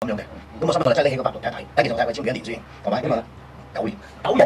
咁样嘅，咁我今日我真拎起個百度睇一睇，睇件事我睇佢签几年先，同埋，听九听？九年，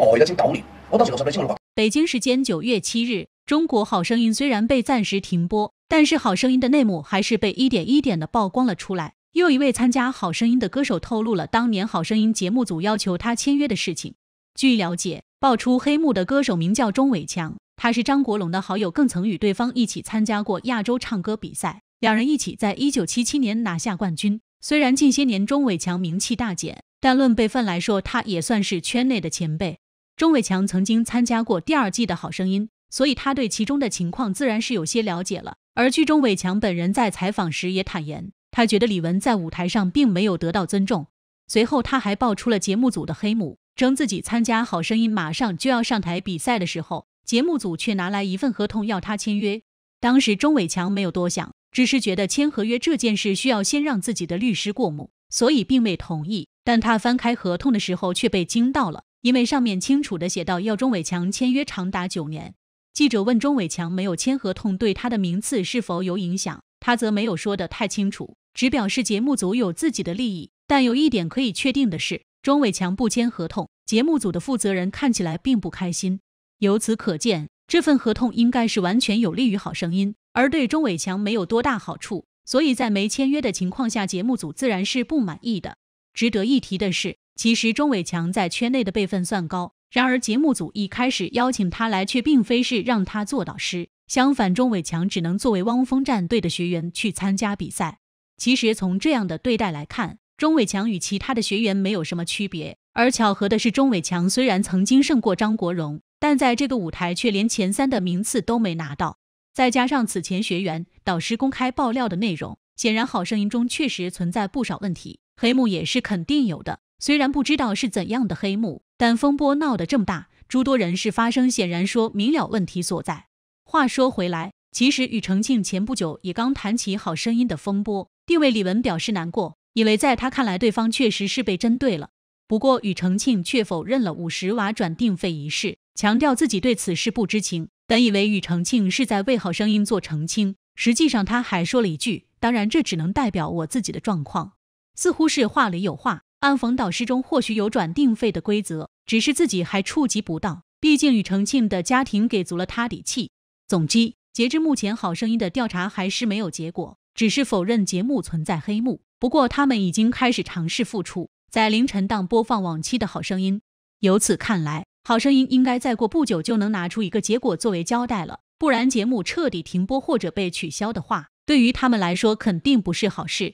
耐都签九年。我當時六十几签六百。北京時間九月七日，中國好聲音雖然被暫時停播，但是好聲音的內幕還是被一點一點的曝光了出來。又一位参加好声音的歌手透露了当年好声音节目组要求他签约的事情。据了解，爆出黑幕的歌手名叫钟伟强，他是张国荣的好友，更曾与对方一起参加过亚洲唱歌比赛，两人一起在1977年拿下冠军。虽然近些年钟伟强名气大减，但论辈分来说，他也算是圈内的前辈。钟伟强曾经参加过第二季的好声音，所以他对其中的情况自然是有些了解了。而剧中伟强本人在采访时也坦言，他觉得李玟在舞台上并没有得到尊重。随后他还爆出了节目组的黑幕，称自己参加好声音马上就要上台比赛的时候，节目组却拿来一份合同要他签约。当时钟伟强没有多想。只是觉得签合约这件事需要先让自己的律师过目，所以并未同意。但他翻开合同的时候却被惊到了，因为上面清楚的写到要钟伟强签约长达九年。记者问钟伟强没有签合同对他的名次是否有影响，他则没有说得太清楚，只表示节目组有自己的利益。但有一点可以确定的是，钟伟强不签合同，节目组的负责人看起来并不开心。由此可见，这份合同应该是完全有利于《好声音》。而对钟伟强没有多大好处，所以在没签约的情况下，节目组自然是不满意的。值得一提的是，其实钟伟强在圈内的辈分算高，然而节目组一开始邀请他来，却并非是让他做导师，相反，钟伟强只能作为汪峰战队的学员去参加比赛。其实从这样的对待来看，钟伟强与其他的学员没有什么区别。而巧合的是，钟伟强虽然曾经胜过张国荣，但在这个舞台却连前三的名次都没拿到。再加上此前学员导师公开爆料的内容，显然《好声音》中确实存在不少问题，黑幕也是肯定有的。虽然不知道是怎样的黑幕，但风波闹得这么大，诸多人事发生，显然说明了问题所在。话说回来，其实庾澄庆前不久也刚谈起《好声音》的风波，定位李玟表示难过，以为在他看来，对方确实是被针对了。不过庾澄庆却否认了五十瓦转定费一事，强调自己对此事不知情。本以为庾澄庆是在为好声音做澄清，实际上他还说了一句：“当然，这只能代表我自己的状况。”似乎是话里有话，暗讽导师中或许有转定费的规则，只是自己还触及不到。毕竟庾澄庆的家庭给足了他底气。总之，截至目前，好声音的调查还是没有结果，只是否认节目存在黑幕。不过他们已经开始尝试复出，在凌晨档播放往期的好声音。由此看来。好声音应该再过不久就能拿出一个结果作为交代了，不然节目彻底停播或者被取消的话，对于他们来说肯定不是好事。